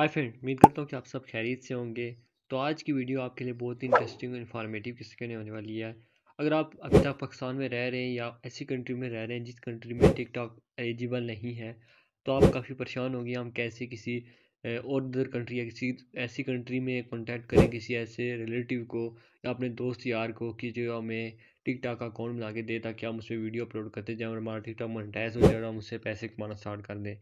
hi friend उम्मीद करता हूँ कि आप सब खैरियत से होंगे तो आज की वीडियो आपके लिए बहुत ही इंटरेस्टिंग और इन्फॉर्मेटिव किसी के होने वाली है अगर आप अभी तक पाकिस्तान में रह रहे हैं या ऐसी कंट्री में रह रहे हैं जिस कंट्री में टिक टॉक एलिजिबल नहीं है तो आप काफ़ी परेशान होंगे हम कैसे किसी और अदर कंट्री या किसी ऐसी कंट्री में कॉन्टैक्ट करें किसी ऐसे रिलेटिव को या अपने दोस्त यार को कि जो हमें टिक टॉक अकाउंट बना के दे ताकि हम उसमें वीडियो अपलोड करते जाएँ और हमारा टिक टॉक मोनिटाइज हो जाए और हम उससे पैसे कमाना स्टार्ट कर दें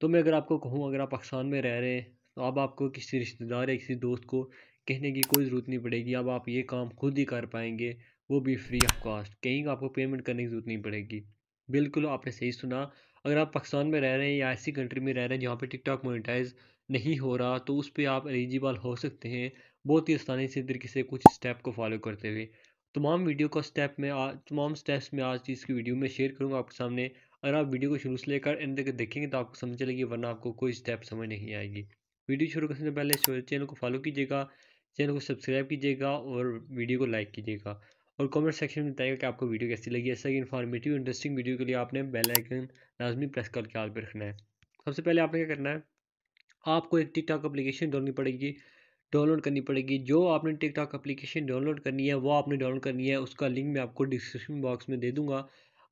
तो मैं अगर आपको कहूँ अगर आप पाकिस्तान में रह रहे हैं तो अब आपको किसी रिश्तेदार या किसी दोस्त को कहने की कोई ज़रूरत नहीं पड़ेगी अब आप ये काम खुद ही कर पाएंगे वो भी फ्री ऑफ कॉस्ट कहीं आपको पेमेंट करने की ज़रूरत नहीं पड़ेगी बिल्कुल आपने सही सुना अगर आप पाकिस्तान में रह रहे हैं या ऐसी कंट्री में रह रहे हैं जहाँ पर टिकटॉक मोनिटाइज नहीं हो रहा तो उस पर आप एलिजिबल हो सकते हैं बहुत ही आसानी से तरीके से कुछ स्टेप को फॉलो करते हुए तमाम वीडियो का स्टेप में तमाम स्टेप्स में आज की इसकी वीडियो में शेयर करूँगा आपके सामने अगर आप वीडियो को शुरू से लेकर एंड तक देखेंगे तो आपको समझ चलेगी वरना आपको कोई स्टेप समझ नहीं आएगी वीडियो शुरू करने से पहले चैनल को फॉलो कीजिएगा चैनल को सब्सक्राइब कीजिएगा और वीडियो को लाइक कीजिएगा और कमेंट सेक्शन में बताइएगा कि आपको वीडियो कैसी लगी ऐसा कि इन्फॉर्मेटिव इंटरेस्टिंग वीडियो के लिए आपने बेल आइकन लाजमी प्रेस करके हाल पर रखना है सबसे पहले आपने क्या करना है आपको एक टिकटॉक अप्लीकेशन डालनी पड़ेगी डाउनलोड करनी पड़ेगी जो आपने टिकटॉक एप्लीकेशन डाउनलोड करनी है वो आपने डाउनलोड करनी है उसका लिंक मैं आपको डिस्क्रिप्शन बॉक्स में दे दूँगा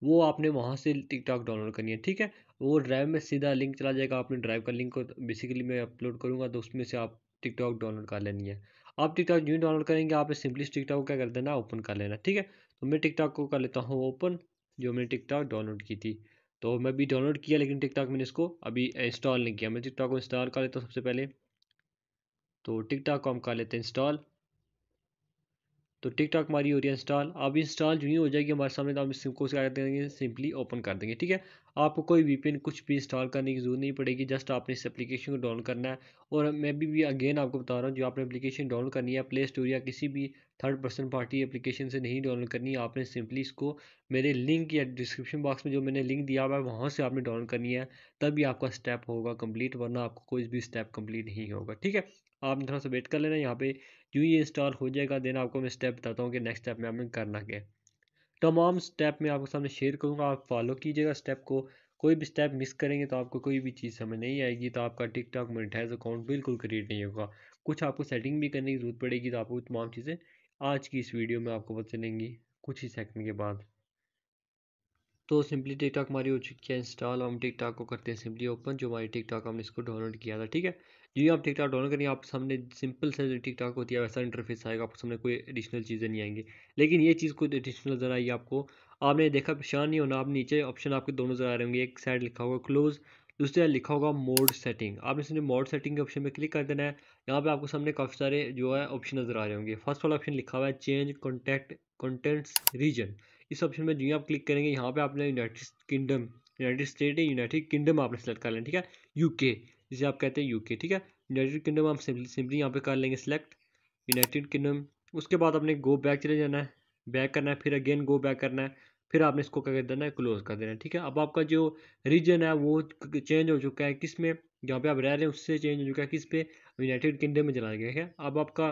वो आपने वहाँ से टिकटॉक डाउनलोड करनी है ठीक है वो ड्राइव में सीधा लिंक चला जाएगा आपने ड्राइव का लिंक को बेसिकली मैं अपलोड करूँगा तो उसमें से आप टिकटॉक डाउनलोड कर लेनी है आप टिकटॉक जो डाउनलोड करेंगे आप सिंपली टिकटॉक क्या कर देना ओपन कर लेना ठीक है तो मैं टिकटॉक को कर लेता हूँ ओपन जो मैंने टिकटॉक डाउनलोड की थी तो मैं भी डाउनलोड किया लेकिन टिकटॉक मैंने इसको अभी इंस्टॉल नहीं किया मैं टिकटॉक को इंस्टॉल कर लेता हूँ सबसे पहले तो टिकटॉक को हम कर लेते हैं इंस्टॉल तो टिक टॉक हमारी हो रही है इंस्टॉल अब इंस्टॉल जो ही हो जाएगी हमारे सामने तो हम इसको क्या कर देंगे सिंपली ओपन कर देंगे ठीक है आपको कोई वीपीएन कुछ भी इंस्टॉल करने की जरूरत नहीं पड़ेगी जस्ट आपने इस एप्लीकेशन को डाउनलोड करना है और मैं भी, भी अगेन आपको बता रहा हूँ जो आपने एप्लीकेशन डाउनलोड करनी है प्ले स्टोर या किसी भी थर्ड पर्सन पार्टी एप्लीकेशन से नहीं डाउनलोड करनी है आपने सिंपली इसको मेरे लिंक या डिस्क्रिप्शन बॉक्स में जो मैंने लिंक दिया हुआ है वहाँ से आपने डाउनलोड करनी है तभी आपका स्टेप होगा कम्प्लीट वरना आपको कोई भी स्टेप कंप्लीट नहीं होगा ठीक है आपने थोड़ा सा वेट कर लेना यहाँ पर जो ये इंस्टॉल हो जाएगा देन आपको मैं स्टेप बताता हूँ कि नेक्स्ट स्टेप में आपने करना क्या तमाम स्टेप मैं आपके सामने शेयर करूँगा आप फॉलो कीजिएगा स्टेप को कोई भी स्टेप मिस करेंगे तो आपको कोई भी चीज़ समझ नहीं आएगी तो आपका टिक टॉक मोनिटाइज अकाउंट बिल्कुल क्रिएट नहीं होगा कुछ आपको सेटिंग भी करने की ज़रूरत पड़ेगी तो आपको तमाम चीज़ें आज की इस वीडियो में आपको पता चलेंगी कुछ ही सेकंड के बाद तो सिंपली टिक टॉक हमारी हो चुकी है इंस्टॉल हम टिक टॉक को करते हैं सिंपली ओपन जो हमारी टिक टॉक हमने इसको डाउनलोड किया था ठीक है जो आप टिक टॉक डाउनलोड करेंगे आप सामने सिंपल से जो टिक टॉक होती है वैसा इंटरफेस आएगा आपको सामने कोई एडिशनल चीज़ें नहीं आएंगी लेकिन ये चीज़ कोई एडिशनल नज़र आई आपको आपने देखा परेशान नहीं होना आप नीचे ऑप्शन आपके दोनों नज़र आ रहे होंगे एक साइड लिखा होगा क्लोज़ साइड लिखा होगा मोड सेटिंग आपने इसमें मोड सेटिंग के ऑप्शन में क्लिक कर देना है यहाँ पर आपको सामने काफ़ी सारे जो है ऑप्शन नज़र आ रहे होंगे फर्स्ट वाला ऑप्शन लिखा हुआ है चेंज कॉन्टैक्ट कॉन्टेंट्स रीजन इस ऑप्शन में जो आप क्लिक करेंगे यहाँ पे आपने यूनाइटेड किंगडम यूनाइटेड स्टेट है यूनाइटेड किंगडम आपने सेलेक्ट कर लें ठीक है यूके जिसे आप कहते हैं यूके ठीक है यूनाइटेड किंगडम आप सिंपली सिंपली यहाँ पे कर लेंगे सिलेक्ट यूनाइटेड किंगडम उसके बाद आपने गो बैक चले जाना है बैक करना है फिर अगेन गो बैक करना है फिर आपने इसको क्या कर देना है क्लोज कर देना है ठीक है अब आपका जो रीजन है वो चेंज हो चुका है किस में जहाँ पे आप रह रहे हैं उससे चेंज हो चुका है किस पे यूनाइटेड किंगडम में चला गया है अब आपका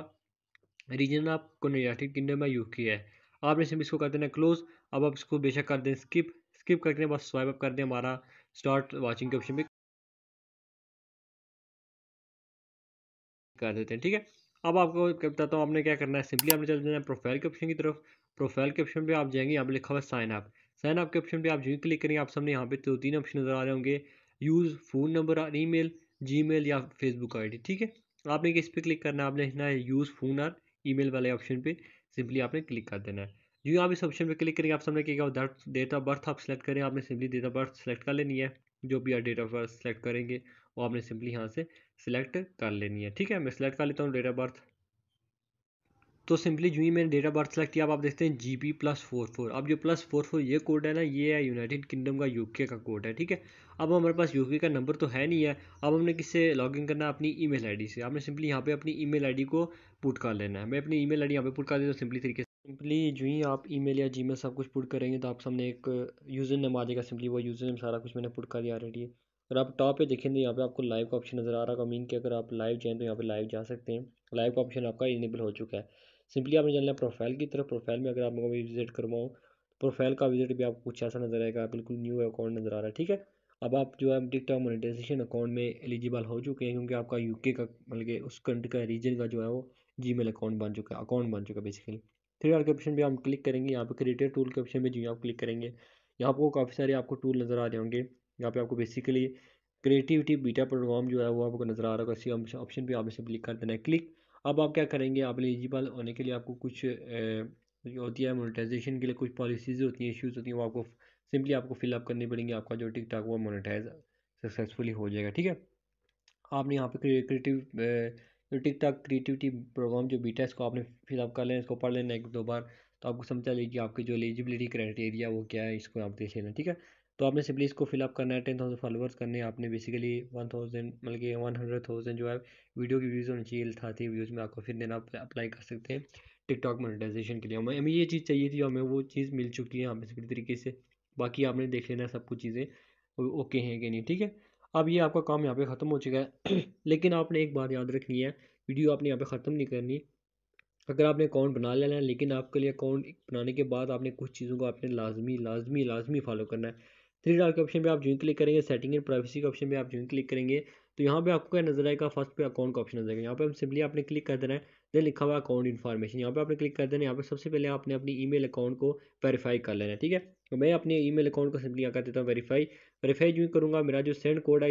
रीजन आपको यूनाइटेड किंगडम है यूके है आपने सिम इसको कर देना क्लोज अब आप इसको बेशक कर दें स्किप स्किप करके बस स्वाइप अप कर दें हमारा स्टार्ट वॉचिंग के ऑप्शन पे कर देते हैं ठीक है अब आपको बताता हूँ आपने क्या करना है सिंपली आपने चल देना है प्रोफाइल के ऑप्शन की तरफ प्रोफाइल के ऑप्शन पे आप जाएंगे यहाँ पे लिखा हुआ साइन अप साइन अप के ऑप्शन पे आप जो क्लिक करेंगे आप सामने यहाँ पे दो तो तीन ऑप्शन नजर आ रहे होंगे यूज़ फ़ोन नंबर और ई मेल या फेसबुक आई ठीक है आपने किस पे क्लिक करना है आपने लिखना है यूज़ फ़ोन और ईमेल वाले ऑप्शन पे सिंपली आपने क्लिक कर देना है जो आप इस ऑप्शन पे क्लिक करेंगे आप सामने क्या डेट ऑफ बर्थ आप सेलेक्ट करें आपने simply date of birth select कर लेनी है जो भी आप डेट ऑफ बर्थ सेलेक्ट करेंगे वो आपने सिंपली यहाँ से सिलेक्ट कर लेनी है ठीक है मैं सिलेक्ट कर लेता हूँ डेट ऑफ बर्थ तो सिंपली जो ही मैंने डेट ऑफ बर्थ सेलेक्ट किया अब आप देखते हैं G P plus four four अब जो प्लस फोर फोर ये कोड है ना ये है यूनाइटेड किंगडम का यूके का कोड है ठीक है अब हमारे पास यूके का नंबर तो है नहीं है अब हमने किससे लॉगिन करना है अपनी ईमेल आईडी से आपने सिंपली यहाँ पे अपनी ईमेल आईडी को पुट कर लेना है मैं अपनी ईमेल आईडी यहाँ पे पुट कर देता हूँ सिंपली तरीके से सिंपली जो ही आप ईमेल या जीमेल सब कुछ पुट करेंगे तो आप सामने एक यूज़र नेम आ जाएगा सिंपली वो यूज़र नेम सारा कुछ मैंने पुट कर दिया ऑलरेडी अगर आप टॉप पे देखें तो यहाँ पे आपको लाइव का ऑप्शन नज़र आ रहा है मीन कि अगर आप लाइव जाएँ तो यहाँ पे लाइव जा सकते हैं लाइव का ऑप्शन आपका इनेबल हो चुका है सिंपली आपने जाना है प्रोफाइल की तरफ प्रोफाइल में अगर आप मैं विजिट करवाऊँ प्रोफाइल का विजिट भी आपको कुछ ऐसा नज़र आएगा बिल्कुल न्यू अकाउंट नज़र आ रहा है ठीक है अब आप जो है टिकटॉक मोनिटाइजेशन अकाउंट में एलिजिबल हो चुके हैं क्योंकि आपका यूके का मतलब उस कंट्री का रीजन का जो है वो जी मेल अकाउंट बन चुका है अकाउंट बन चुका है बेसिकली थ्री आर के ऑप्शन भी हम क्लिक करेंगे यहाँ पे क्रिएटर टूल के ऑप्शन पे जो आप क्लिक करेंगे यहाँ पर काफ़ी सारे आपको टूल नज़र आ रहे होंगे यहाँ पे आपको बेसिकली क्रिएटिविटी बीटा प्रोग्राम जो है वो आपको नज़र आ रहा होगा इसी ऑप्शन भी आप इसे क्लिक कर देना है क्लिक अब आप क्या करेंगे आप एलिजिबल होने के लिए आपको कुछ होती है मोनेटाइजेशन के लिए कुछ पॉलिसीज़ होती हैं इश्यूज़ होती हैं वो आपको सिंपली आपको फिलअप करनी पड़ेंगी आपका जो टिक टाक वो मोनेटाइज सक्सेसफुली हो जाएगा ठीक है आपने यहाँ पे क्रिएटिव तो टिक टॉक क्रिएटिविटी प्रोग्राम जो बीटा है इसको आपने फिलअप कर लेना इसको पढ़ लेना एक दो बार तो आपको समझ कि आपकी जो एलिजिबिलिटी क्राइटेरिया वो क्या है इसको आप देख लेना ठीक है तो आपने सिंपली इसको फिलअप करना है टेन थाउजेंड फॉलोअर्स करने हैं आपने बेसिकली वन थाउजेंड मतलब कि वन हंड्रेड थाउजेंड जो है वीडियो की व्यूज़ होनी चाहिए थी व्यूज़ में आपको फिर देना अप्लाई कर सकते हैं टिकटॉक मोनेटाइजेशन के लिए हमें हमें ये चीज़ चाहिए थी हमें वो चीज़ मिल चुकी है आप बेसिकली तरीके से बाकी आपने देख लेना सब कुछ चीज़ें ओके हैं कि नहीं ठीक है अब ये आपका काम यहाँ पे ख़त्म हो चुका है लेकिन आपने एक बात याद रखनी है वीडियो आपने यहाँ पे ख़त्म नहीं करनी अगर आपने अकाउंट बना लेना है लेकिन आपके लिए अकाउंट बनाने के बाद आपने कुछ चीज़ों को आपने लाजमी लाजमी लाजमी फॉलो करना है थ्री डॉट के ऑप्शन पर आप जो क्लिक करेंगे सेटिंग एंड प्राइवेसी के ऑप्शन पर आप जो क्लिक करेंगे तो यहाँ पर आपको क्या नजर आएगा फर्स्ट पे अकाउंट का ऑप्शन नजर आएगा यहाँ पर हम सिंपली आपने क्लिक कर देना है ये लिखा हुआ अकाउंट इन्फॉर्मेशन यहाँ पे आपने क्लिक कर देना यहाँ पे सबसे पहले आपने अपनी ईमेल अकाउंट को वेरीफाई कर लेना ठीक है तो मैं अपने ईमेल अकाउंट को सिंपली यहाँ कर देता हूँ वेरीफाई वेरीफाई जो करूँगा मेरा जो सेंड कोड है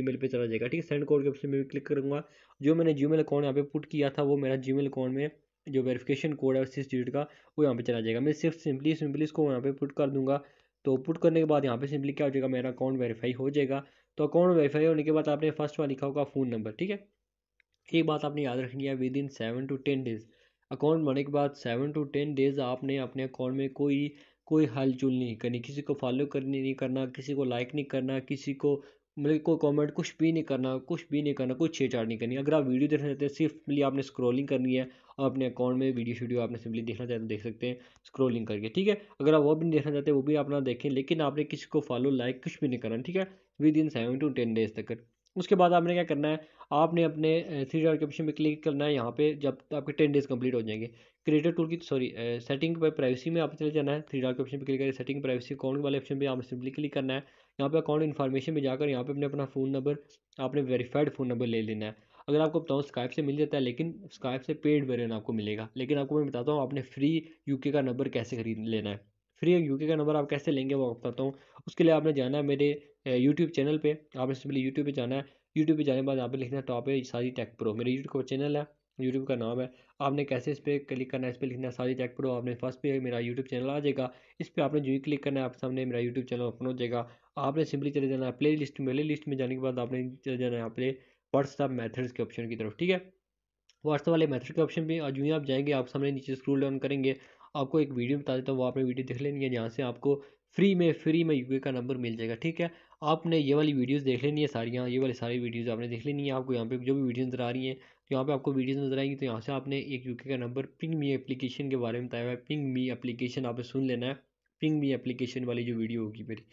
ईमेल पे चला जाएगा ठीक है सेंड कोड के ऑप्शन में भी क्लिक करूँगा जो मैंने मेल अकाउंट यहाँ पे पुट किया था वो मेरा मेल अकाउंट में जो वेरीफिकेशन कोड है उस डिजिट का वो यहाँ पे चला जाएगा मैं सिर्फ सिंपली सिंपली इसको यहाँ पे पुट कर दूँगा तो पुट करने के बाद यहाँ पर सिंपली क्या हो जाएगा मेरा अकाउंट वेरीफाई हो जाएगा तो अकाउंट वेरीफाई होने के बाद आपने फर्स्ट वाला लिखा होगा फ़ोन नंबर ठीक है एक बात आपने याद रखनी है within seven to ten days account बनने के बाद सेवन टू टेन डेज़ आपने अपने अकाउंट में कोई कोई हलचुल नहीं करनी किसी को फॉलो करनी नहीं करना किसी को लाइक नहीं करना किसी को मतलब कोई कमेंट कुछ भी नहीं करना कुछ भी नहीं करना कोई छेड़छाड़ नहीं करनी अगर आप वीडियो देखना चाहते हैं सिर्फली आपने स्क्रॉलिंग करनी है और अपने अकाउंट में वीडियो शीडियो आपने सिंपली देखना चाहते हैं देख सकते हैं स्क्रॉलिंग करके ठीक है अगर आप वो भी देखना चाहते वो भी अपना देखें लेकिन आपने किसी को फॉलो लाइक कुछ भी नहीं करना ठीक है within seven to ten days तक उसके बाद आपने क्या करना है आपने अपने थ्री डॉट के ऑप्शन पर क्लिक करना है यहाँ पे जब आपके टेन डेज कंप्लीट हो जाएंगे क्रिएटर टूल की सॉरी सेटिंग पर प्राइवेसी में आपने चले जाना है थ्री डॉट के ऑप्शन पर क्लिक करें सेटिंग प्राइवेसी अकाउंट वाले ऑप्शन पर आप सिंपली क्लिक करना है यहाँ पे अकाउंट इन्फॉर्मेशन में जाकर यहाँ पे अपने अपना फ़ोन नंबर आपने वेरीफाइड फ़ोन नंबर ले लेना है अगर आपको बताऊँ स्काइप से मिल जाता है लेकिन स्काइप से पेड वेरियन आपको मिलेगा लेकिन आपको मैं बताता हूँ आपने फ्री यूके का नंबर कैसे खरीद लेना है फ्री यूके का नंबर आप कैसे लेंगे वो बताता हूँ उसके लिए आपने जाना है मेरे यूट्यूब चैनल पर आपने सिंपली यूट्यूब पर जाना है यूट्यूब पर जाने के बाद आप लिखना है टॉप है सारी टेक प्रो मेरे यूट्यूब का चैनल है यूट्यूब का नाम है आपने कैसे इस पर क्लिक करना है इस पर लिखना है सारी टेक प्रो आपने फर्स्ट पे मेरा यूट्यूब चैनल आ जाएगा इस पर आपने जो ही क्लिक करना है आपके सामने मेरा यूट्यूब चैनल ओपन हो जाएगा आपने सिंपली चले जाना है प्ले लिस्ट में प्ले लिस्ट में जाने के बाद आपने चले जाना है आपने व्हाट्सअप मैथड्स के ऑप्शन की तरफ ठीक है व्हाट्सअप वाले मैथड के ऑप्शन पर जो ही आप जाएंगे आप सामने नीचे स्क्रोल डाउन करेंगे आपको एक वीडियो बता देता हूँ वो आपने वीडियो देख लेनी है जहाँ से आपको फ्री में फ्री में यूके का नंबर मिल जाएगा ठीक है आपने ये वाली वीडियोज़ देख लेनी है सारियाँ ये वाली सारी वीडियोज आपने देख लेनी है आपको यहाँ पे जो भी वीडियो नज़र आ रही हैं तो यहाँ पे आपको वीडियोज नज़र आएंगी तो यहाँ से आपने एक यूके का नंबर पिंग मी एप्लीकेशन के बारे में बताया हुआ है पिंग मी एप्लीकेशन आपने सुन लेना है पिंग मी एप्लीकेशन वाली जो वीडियो होगी मेरी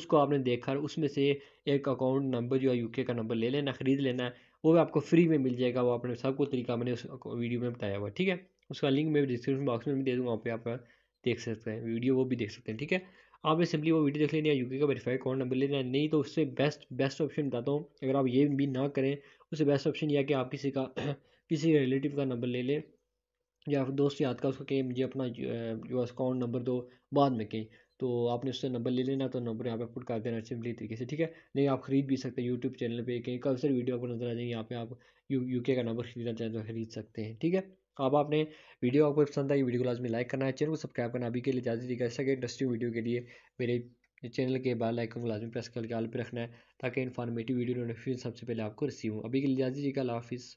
उसको आपने देखा और उसमें से एक अकाउंट नंबर जो है यूके का नंबर ले लेना ख़रीद लेना है वो भी आपको फ्री में मिल जाएगा वो आपने सबको तरीका मैंने उस वीडियो में बताया हुआ ठीक है उसका लिंक मैं भी डिस्क्रिप्शन बॉक्स में भी दे दूँगा वहाँ पर आप देख सकते हैं वीडियो वो भी देख सकते हैं ठीक है आपने सिंपली वो वीडियो देख लेनी है यूके का वेरीफाइड अकाउंट नंबर लेना है नहीं तो उससे बेस्ट बेस्ट ऑप्शन बताता हूँ अगर आप ये भी ना करें उससे बेस्ट ऑप्शन यह कि आप किसी का किसी रिलेटिव का नंबर ले लें या दोस्त याद का उसको कहें मुझे अपना जो अकाउंट नंबर दो बाद में कहीं तो आपने उससे नंबर ले लेना तो नंबर यहाँ पे पुट कर देना सिंपली तरीके से ठीक है नहीं आप खरीद भी सकते हैं यूट्यूब चैनल पे कहीं कल सर वीडियो आपको नजर आ जाएगी यहाँ पे आप यू यूके का नंबर खरीदना चाहें तो खरीद सकते हैं ठीक है अब आपने वीडियो आपको पसंद आई वीडियो को लाजमी लाइक करना है चैनल को सब्सक्राइब करना अभी के लिए ज़्यादा तरीका ऐसा इंटरेस्टिंग वीडियो के लिए मेरे चैनल के बाद लाइकों को लाजमी प्रेस करके आल पर रखना है ताकि इन्फॉर्मेटिव वीडियो नोटिफिकेशन सबसे पहले आपको रिसीव हो अभी के लिए ज़्यादा तरीका हाफिज़